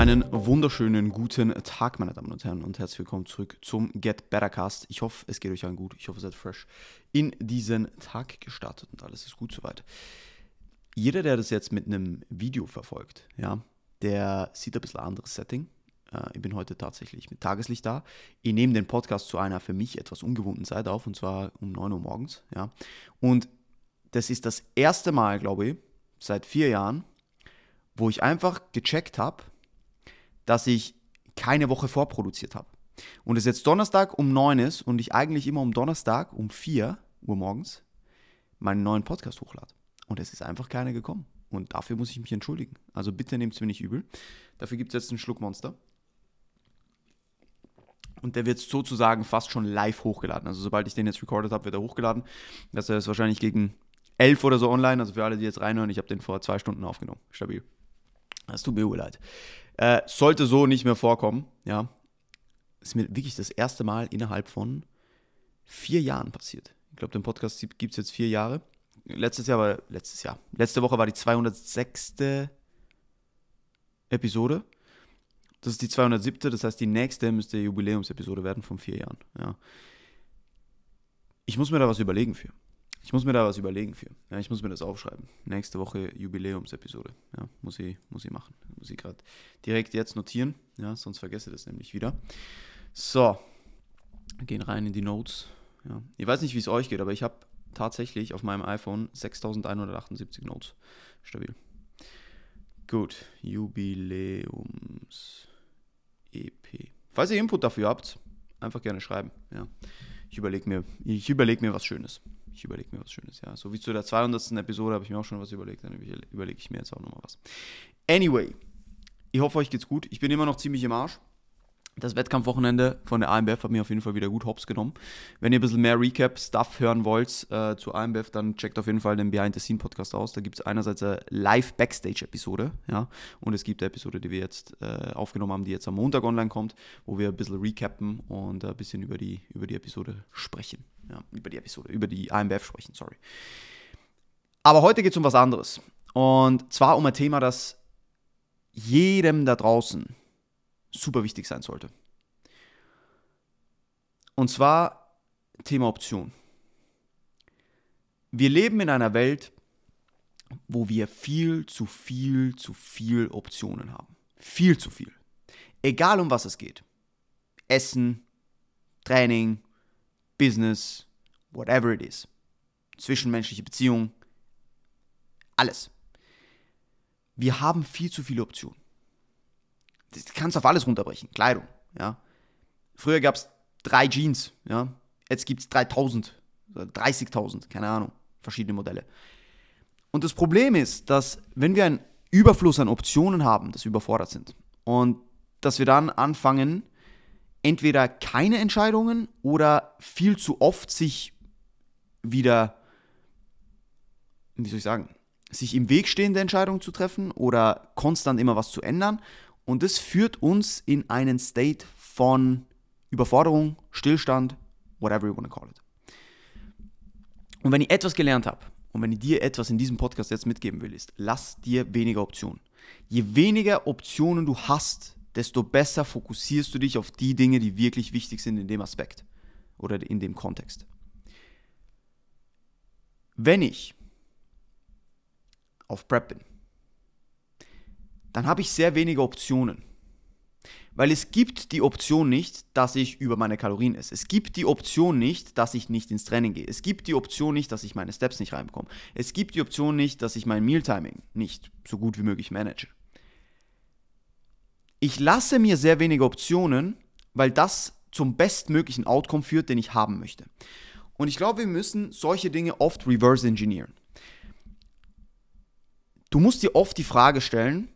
Einen wunderschönen guten Tag, meine Damen und Herren, und herzlich willkommen zurück zum Get Better Cast. Ich hoffe, es geht euch allen gut. Ich hoffe, ihr seid fresh in diesen Tag gestartet und alles ist gut soweit. Jeder, der das jetzt mit einem Video verfolgt, ja, der sieht ein bisschen anderes Setting. Äh, ich bin heute tatsächlich mit Tageslicht da. Ich nehme den Podcast zu einer für mich etwas ungewohnten Zeit auf, und zwar um 9 Uhr morgens. Ja. Und das ist das erste Mal, glaube ich, seit vier Jahren, wo ich einfach gecheckt habe, dass ich keine Woche vorproduziert habe. Und es jetzt Donnerstag um 9 ist und ich eigentlich immer um Donnerstag um 4 Uhr morgens meinen neuen Podcast hochlade. Und es ist einfach keiner gekommen. Und dafür muss ich mich entschuldigen. Also bitte nehmt es mir nicht übel. Dafür gibt es jetzt einen Schluck Monster. Und der wird sozusagen fast schon live hochgeladen. Also sobald ich den jetzt recorded habe, wird er hochgeladen. Das ist wahrscheinlich gegen 11 oder so online. Also für alle, die jetzt reinhören, ich habe den vor zwei Stunden aufgenommen. Stabil. Es tut mir leid. Äh, sollte so nicht mehr vorkommen, ja. Ist mir wirklich das erste Mal innerhalb von vier Jahren passiert. Ich glaube, den Podcast gibt es jetzt vier Jahre. Letztes Jahr war, letztes Jahr, letzte Woche war die 206. Episode. Das ist die 207. Das heißt, die nächste müsste Jubiläumsepisode werden von vier Jahren. Ja. Ich muss mir da was überlegen für. Ich muss mir da was überlegen für. Ja, ich muss mir das aufschreiben. Nächste Woche Jubiläumsepisode. Ja, muss ich, muss ich machen. Muss ich gerade direkt jetzt notieren. Ja, sonst vergesse ich das nämlich wieder. So, wir gehen rein in die Notes. Ja. Ich weiß nicht, wie es euch geht, aber ich habe tatsächlich auf meinem iPhone 6178 Notes. Stabil. Gut, Jubiläums-EP. Falls ihr Input dafür habt, einfach gerne schreiben. Ja. Ich überlege mir, überleg mir was Schönes ich überlege mir was Schönes, ja. So wie zu der 200. Episode habe ich mir auch schon was überlegt, dann überlege ich mir jetzt auch nochmal was. Anyway, ich hoffe, euch geht's gut. Ich bin immer noch ziemlich im Arsch. Das Wettkampfwochenende von der AMBF hat mir auf jeden Fall wieder gut hops genommen. Wenn ihr ein bisschen mehr Recap-Stuff hören wollt äh, zu AMBF, dann checkt auf jeden Fall den Behind-the-Scene-Podcast aus. Da gibt es einerseits eine Live-Backstage-Episode, ja, und es gibt eine Episode, die wir jetzt äh, aufgenommen haben, die jetzt am Montag online kommt, wo wir ein bisschen recappen und äh, ein bisschen über die, über die Episode sprechen. Ja, über die Episode, über die AMBF sprechen, sorry. Aber heute geht es um was anderes. Und zwar um ein Thema, das jedem da draußen super wichtig sein sollte. Und zwar Thema Option. Wir leben in einer Welt, wo wir viel zu viel zu viel Optionen haben. Viel zu viel. Egal um was es geht. Essen, Training, Business, whatever it is. Zwischenmenschliche Beziehungen, alles. Wir haben viel zu viele Optionen. Das kannst du auf alles runterbrechen. Kleidung, ja. Früher gab es drei Jeans, ja. Jetzt gibt es 3000, 30.000, keine Ahnung, verschiedene Modelle. Und das Problem ist, dass wenn wir einen Überfluss an Optionen haben, dass wir überfordert sind und dass wir dann anfangen, entweder keine Entscheidungen oder viel zu oft sich wieder, wie soll ich sagen, sich im Weg stehende Entscheidungen zu treffen oder konstant immer was zu ändern. Und das führt uns in einen State von Überforderung, Stillstand, whatever you want to call it. Und wenn ich etwas gelernt habe und wenn ich dir etwas in diesem Podcast jetzt mitgeben will, ist, lass dir weniger Optionen. Je weniger Optionen du hast, desto besser fokussierst du dich auf die Dinge, die wirklich wichtig sind in dem Aspekt oder in dem Kontext. Wenn ich auf Prep bin, dann habe ich sehr wenige Optionen. Weil es gibt die Option nicht, dass ich über meine Kalorien esse. Es gibt die Option nicht, dass ich nicht ins Training gehe. Es gibt die Option nicht, dass ich meine Steps nicht reinbekomme. Es gibt die Option nicht, dass ich mein Mealtiming nicht so gut wie möglich manage. Ich lasse mir sehr wenige Optionen, weil das zum bestmöglichen Outcome führt, den ich haben möchte. Und ich glaube, wir müssen solche Dinge oft reverse engineeren. Du musst dir oft die Frage stellen,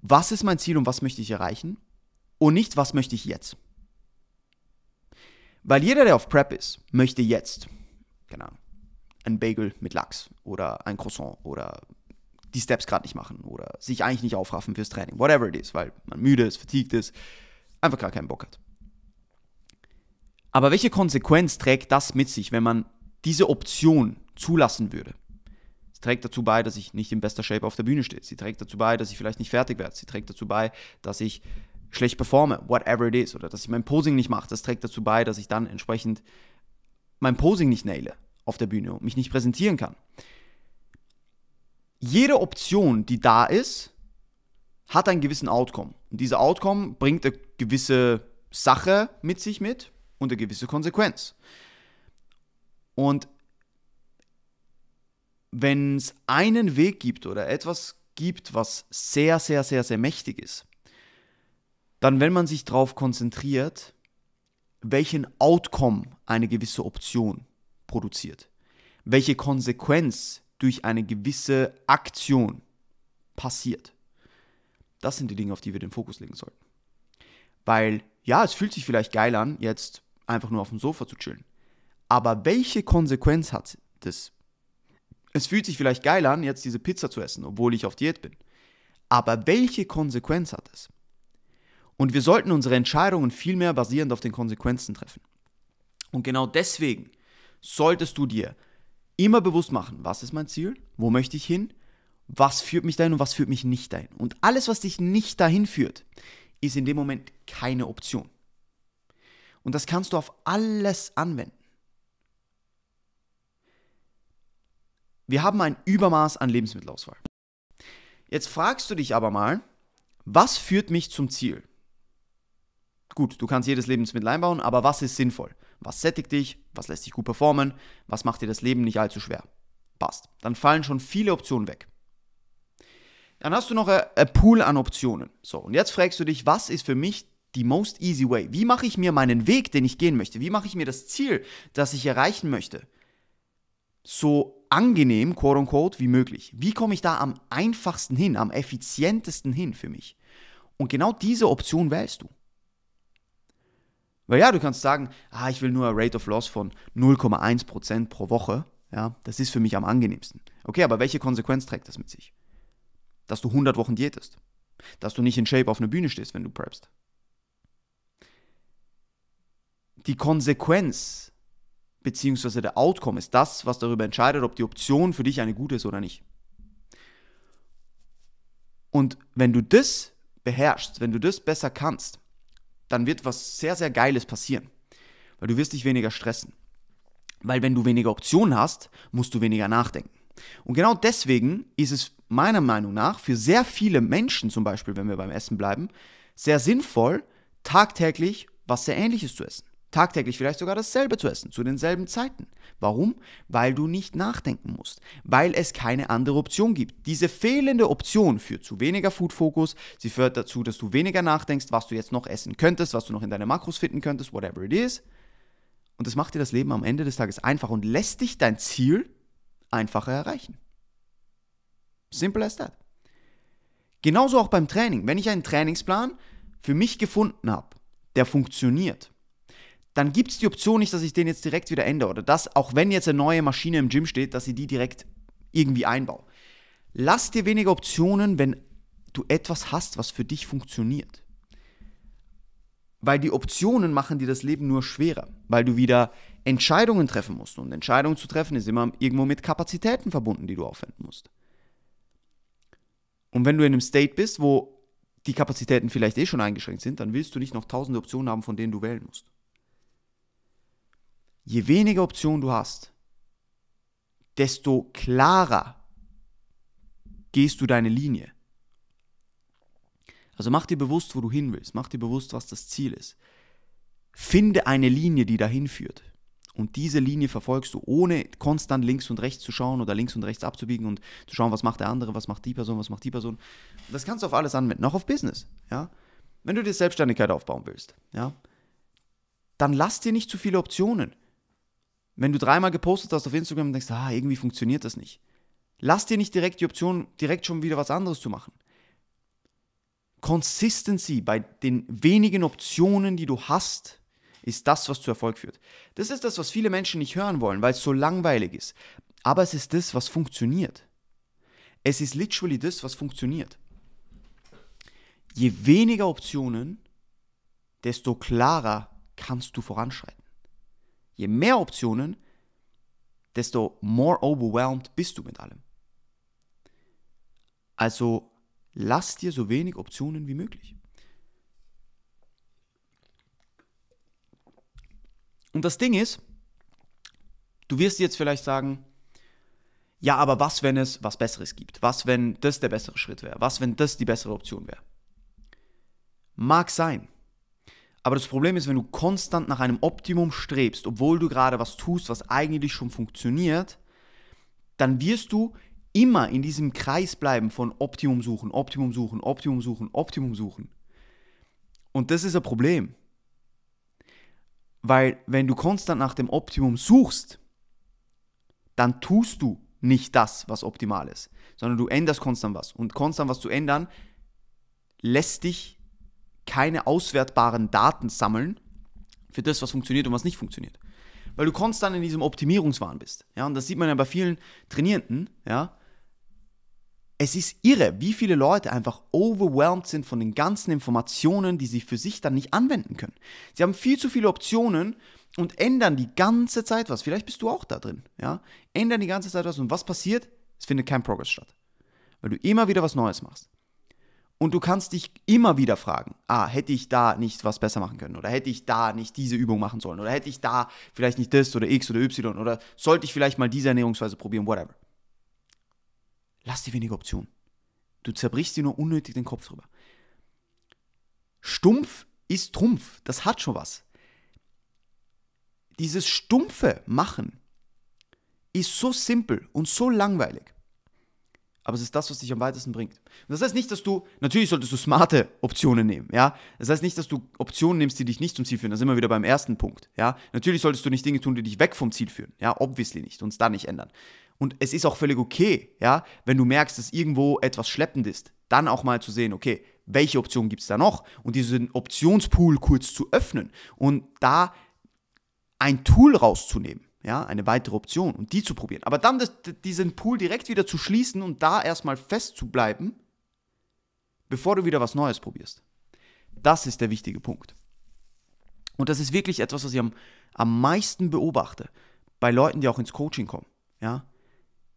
was ist mein Ziel und was möchte ich erreichen? Und nicht, was möchte ich jetzt? Weil jeder, der auf Prep ist, möchte jetzt, genau, ein Bagel mit Lachs oder ein Croissant oder die Steps gerade nicht machen oder sich eigentlich nicht aufraffen fürs Training, whatever it is, weil man müde ist, vertiegt ist, einfach gar keinen Bock hat. Aber welche Konsequenz trägt das mit sich, wenn man diese Option zulassen würde? Sie trägt dazu bei, dass ich nicht in bester Shape auf der Bühne stehe. Sie trägt dazu bei, dass ich vielleicht nicht fertig werde. Sie trägt dazu bei, dass ich schlecht performe, whatever it is, oder dass ich mein Posing nicht mache. Das trägt dazu bei, dass ich dann entsprechend mein Posing nicht naile auf der Bühne und mich nicht präsentieren kann jede Option, die da ist, hat einen gewissen Outcome. Und dieser Outcome bringt eine gewisse Sache mit sich mit und eine gewisse Konsequenz. Und wenn es einen Weg gibt oder etwas gibt, was sehr, sehr, sehr, sehr mächtig ist, dann, wenn man sich darauf konzentriert, welchen Outcome eine gewisse Option produziert, welche Konsequenz durch eine gewisse Aktion passiert. Das sind die Dinge, auf die wir den Fokus legen sollten. Weil, ja, es fühlt sich vielleicht geil an, jetzt einfach nur auf dem Sofa zu chillen. Aber welche Konsequenz hat das? Es fühlt sich vielleicht geil an, jetzt diese Pizza zu essen, obwohl ich auf Diät bin. Aber welche Konsequenz hat es? Und wir sollten unsere Entscheidungen viel mehr basierend auf den Konsequenzen treffen. Und genau deswegen solltest du dir immer bewusst machen, was ist mein Ziel, wo möchte ich hin, was führt mich dahin und was führt mich nicht dahin. Und alles, was dich nicht dahin führt, ist in dem Moment keine Option. Und das kannst du auf alles anwenden. Wir haben ein Übermaß an Lebensmittelauswahl. Jetzt fragst du dich aber mal, was führt mich zum Ziel? Gut, du kannst jedes Lebensmittel einbauen, aber was ist sinnvoll? Was sättigt dich? Was lässt dich gut performen? Was macht dir das Leben nicht allzu schwer? Passt. Dann fallen schon viele Optionen weg. Dann hast du noch ein äh, äh, Pool an Optionen. So, und jetzt fragst du dich, was ist für mich die most easy way? Wie mache ich mir meinen Weg, den ich gehen möchte? Wie mache ich mir das Ziel, das ich erreichen möchte? So angenehm, quote unquote, wie möglich. Wie komme ich da am einfachsten hin, am effizientesten hin für mich? Und genau diese Option wählst du. Weil ja, du kannst sagen, ah, ich will nur ein Rate of Loss von 0,1% pro Woche. Ja, das ist für mich am angenehmsten. Okay, aber welche Konsequenz trägt das mit sich? Dass du 100 Wochen diätest. Dass du nicht in Shape auf einer Bühne stehst, wenn du preppst. Die Konsequenz bzw. der Outcome ist das, was darüber entscheidet, ob die Option für dich eine gute ist oder nicht. Und wenn du das beherrschst, wenn du das besser kannst, dann wird was sehr, sehr Geiles passieren. Weil du wirst dich weniger stressen. Weil wenn du weniger Optionen hast, musst du weniger nachdenken. Und genau deswegen ist es meiner Meinung nach für sehr viele Menschen, zum Beispiel wenn wir beim Essen bleiben, sehr sinnvoll, tagtäglich was sehr Ähnliches zu essen tagtäglich vielleicht sogar dasselbe zu essen, zu denselben Zeiten. Warum? Weil du nicht nachdenken musst, weil es keine andere Option gibt. Diese fehlende Option führt zu weniger Food-Fokus, sie führt dazu, dass du weniger nachdenkst, was du jetzt noch essen könntest, was du noch in deine Makros finden könntest, whatever it is. Und das macht dir das Leben am Ende des Tages einfach und lässt dich dein Ziel einfacher erreichen. Simple as that. Genauso auch beim Training. Wenn ich einen Trainingsplan für mich gefunden habe, der funktioniert, dann gibt es die Option nicht, dass ich den jetzt direkt wieder ändere oder dass, auch wenn jetzt eine neue Maschine im Gym steht, dass ich die direkt irgendwie einbaue. Lass dir weniger Optionen, wenn du etwas hast, was für dich funktioniert. Weil die Optionen machen dir das Leben nur schwerer, weil du wieder Entscheidungen treffen musst. Und Entscheidungen zu treffen ist immer irgendwo mit Kapazitäten verbunden, die du aufwenden musst. Und wenn du in einem State bist, wo die Kapazitäten vielleicht eh schon eingeschränkt sind, dann willst du nicht noch tausende Optionen haben, von denen du wählen musst je weniger Optionen du hast, desto klarer gehst du deine Linie. Also mach dir bewusst, wo du hin willst, mach dir bewusst, was das Ziel ist. Finde eine Linie, die dahin führt. Und diese Linie verfolgst du, ohne konstant links und rechts zu schauen oder links und rechts abzubiegen und zu schauen, was macht der andere, was macht die Person, was macht die Person. Das kannst du auf alles anwenden, auch auf Business. Ja? Wenn du dir Selbstständigkeit aufbauen willst, ja, dann lass dir nicht zu viele Optionen. Wenn du dreimal gepostet hast auf Instagram und denkst, ah, irgendwie funktioniert das nicht, lass dir nicht direkt die Option, direkt schon wieder was anderes zu machen. Consistency bei den wenigen Optionen, die du hast, ist das, was zu Erfolg führt. Das ist das, was viele Menschen nicht hören wollen, weil es so langweilig ist. Aber es ist das, was funktioniert. Es ist literally das, was funktioniert. Je weniger Optionen, desto klarer kannst du voranschreiten. Je mehr Optionen, desto more overwhelmed bist du mit allem. Also lass dir so wenig Optionen wie möglich. Und das Ding ist, du wirst jetzt vielleicht sagen, ja, aber was, wenn es was Besseres gibt? Was, wenn das der bessere Schritt wäre? Was, wenn das die bessere Option wäre? Mag sein. Aber das Problem ist, wenn du konstant nach einem Optimum strebst, obwohl du gerade was tust, was eigentlich schon funktioniert, dann wirst du immer in diesem Kreis bleiben von Optimum suchen, Optimum suchen, Optimum suchen, Optimum suchen. Und das ist ein Problem. Weil wenn du konstant nach dem Optimum suchst, dann tust du nicht das, was optimal ist, sondern du änderst konstant was. Und konstant was zu ändern, lässt dich keine auswertbaren Daten sammeln für das, was funktioniert und was nicht funktioniert. Weil du konstant in diesem Optimierungswahn bist. Ja, und das sieht man ja bei vielen Trainierenden, ja. Es ist irre, wie viele Leute einfach overwhelmed sind von den ganzen Informationen, die sie für sich dann nicht anwenden können. Sie haben viel zu viele Optionen und ändern die ganze Zeit was. Vielleicht bist du auch da drin, ja. Ändern die ganze Zeit was und was passiert? Es findet kein Progress statt. Weil du immer wieder was Neues machst. Und du kannst dich immer wieder fragen, ah, hätte ich da nicht was besser machen können oder hätte ich da nicht diese Übung machen sollen oder hätte ich da vielleicht nicht das oder X oder Y oder sollte ich vielleicht mal diese Ernährungsweise probieren, whatever. Lass dir wenig Optionen. Du zerbrichst dir nur unnötig den Kopf drüber. Stumpf ist Trumpf, das hat schon was. Dieses stumpfe Machen ist so simpel und so langweilig aber es ist das, was dich am weitesten bringt. Und das heißt nicht, dass du, natürlich solltest du smarte Optionen nehmen, ja. Das heißt nicht, dass du Optionen nimmst, die dich nicht zum Ziel führen. Da sind wir wieder beim ersten Punkt, ja. Natürlich solltest du nicht Dinge tun, die dich weg vom Ziel führen, ja. Obviously nicht, und es da nicht ändern. Und es ist auch völlig okay, ja, wenn du merkst, dass irgendwo etwas schleppend ist, dann auch mal zu sehen, okay, welche Optionen gibt es da noch? Und diesen Optionspool kurz zu öffnen und da ein Tool rauszunehmen ja, eine weitere Option und die zu probieren. Aber dann das, diesen Pool direkt wieder zu schließen und da erstmal fest zu bleiben, bevor du wieder was Neues probierst. Das ist der wichtige Punkt. Und das ist wirklich etwas, was ich am, am meisten beobachte bei Leuten, die auch ins Coaching kommen. Ja?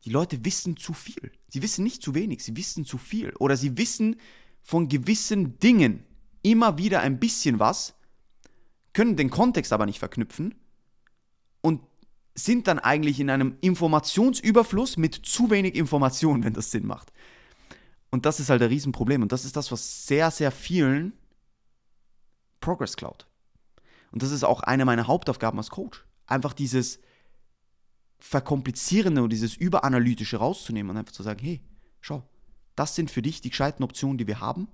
Die Leute wissen zu viel. Sie wissen nicht zu wenig, sie wissen zu viel. Oder sie wissen von gewissen Dingen immer wieder ein bisschen was, können den Kontext aber nicht verknüpfen und sind dann eigentlich in einem Informationsüberfluss mit zu wenig Information, wenn das Sinn macht. Und das ist halt der Riesenproblem. Und das ist das, was sehr, sehr vielen Progress klaut. Und das ist auch eine meiner Hauptaufgaben als Coach. Einfach dieses Verkomplizierende und dieses Überanalytische rauszunehmen und einfach zu sagen, hey, schau, das sind für dich die gescheiten Optionen, die wir haben.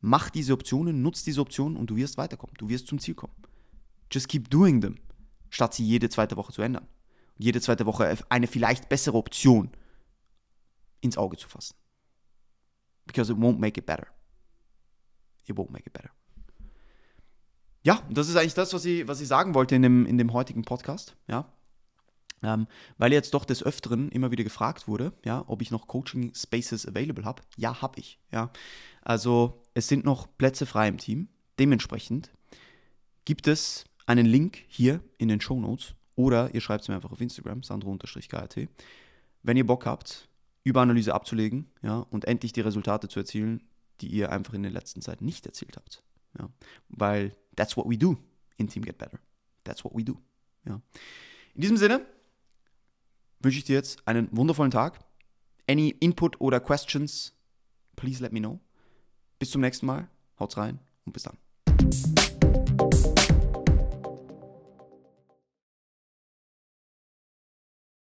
Mach diese Optionen, nutz diese Optionen und du wirst weiterkommen. Du wirst zum Ziel kommen. Just keep doing them statt sie jede zweite Woche zu ändern. Und jede zweite Woche eine vielleicht bessere Option ins Auge zu fassen. Because it won't make it better. It won't make it better. Ja, das ist eigentlich das, was ich, was ich sagen wollte in dem, in dem heutigen Podcast. Ja, ähm, weil jetzt doch des Öfteren immer wieder gefragt wurde, ja, ob ich noch Coaching Spaces available habe. Ja, habe ich. Ja. Also es sind noch Plätze frei im Team. Dementsprechend gibt es einen Link hier in den Show Notes oder ihr schreibt es mir einfach auf Instagram, sandro-kat. Wenn ihr Bock habt, Überanalyse abzulegen ja, und endlich die Resultate zu erzielen, die ihr einfach in der letzten Zeit nicht erzielt habt. Ja. Weil that's what we do in Team Get Better. That's what we do. Ja. In diesem Sinne wünsche ich dir jetzt einen wundervollen Tag. Any Input oder Questions, please let me know. Bis zum nächsten Mal. Haut's rein und bis dann.